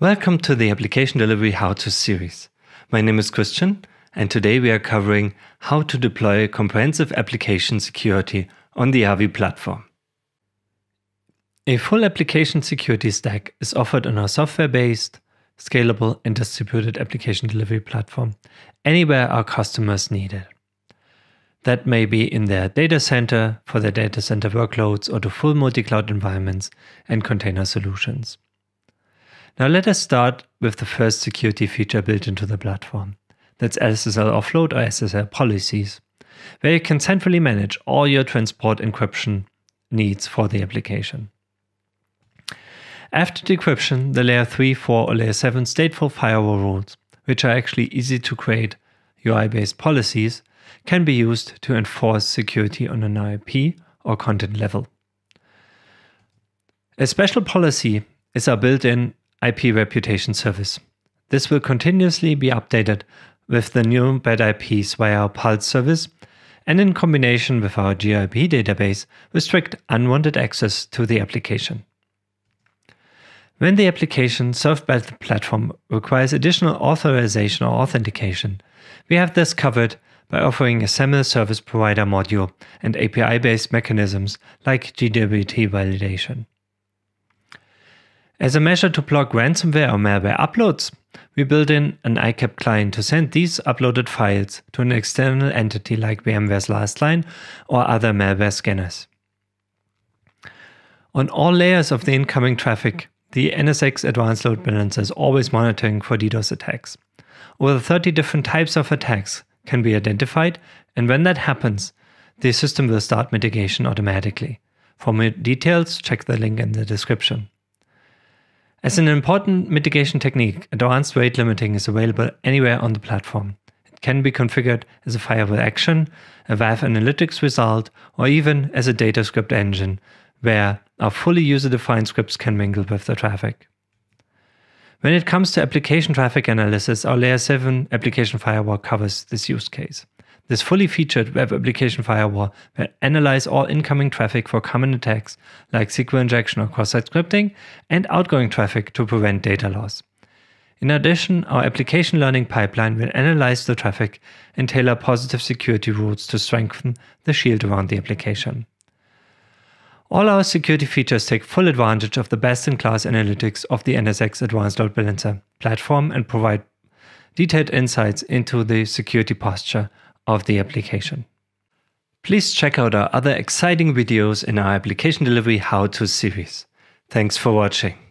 Welcome to the Application Delivery How To series. My name is Christian, and today we are covering how to deploy comprehensive application security on the Avi platform. A full application security stack is offered on our software based, scalable, and distributed application delivery platform anywhere our customers need it. That may be in their data center, for their data center workloads, or to full multi cloud environments and container solutions. Now let us start with the first security feature built into the platform. That's SSL offload or SSL policies, where you can centrally manage all your transport encryption needs for the application. After decryption, the layer 3, 4, or layer 7 stateful firewall rules, which are actually easy to create UI based policies, can be used to enforce security on an IP or content level. A special policy is our built in IP reputation service. This will continuously be updated with the new bad IPs via our Pulse service and in combination with our GIP database restrict unwanted access to the application. When the application served by the platform requires additional authorization or authentication, we have this covered by offering a SAML service provider module and API based mechanisms like GWT validation. As a measure to block ransomware or malware uploads, we built in an ICAP client to send these uploaded files to an external entity like VMware's Lastline or other malware scanners. On all layers of the incoming traffic, the NSX Advanced Load Balancer is always monitoring for DDoS attacks. Over 30 different types of attacks can be identified, and when that happens, the system will start mitigation automatically. For more details, check the link in the description. As an important mitigation technique, advanced rate limiting is available anywhere on the platform. It can be configured as a firewall action, a Valve Analytics result, or even as a data script engine, where our fully user defined scripts can mingle with the traffic. When it comes to application traffic analysis, our Layer 7 application firewall covers this use case. This fully featured web application firewall will analyze all incoming traffic for common attacks like SQL injection or cross-site scripting and outgoing traffic to prevent data loss. In addition, our application learning pipeline will analyze the traffic and tailor positive security rules to strengthen the shield around the application. All our security features take full advantage of the best-in-class analytics of the NSX Advanced Load Balancer platform and provide detailed insights into the security posture of the application. Please check out our other exciting videos in our application delivery how-to series. Thanks for watching.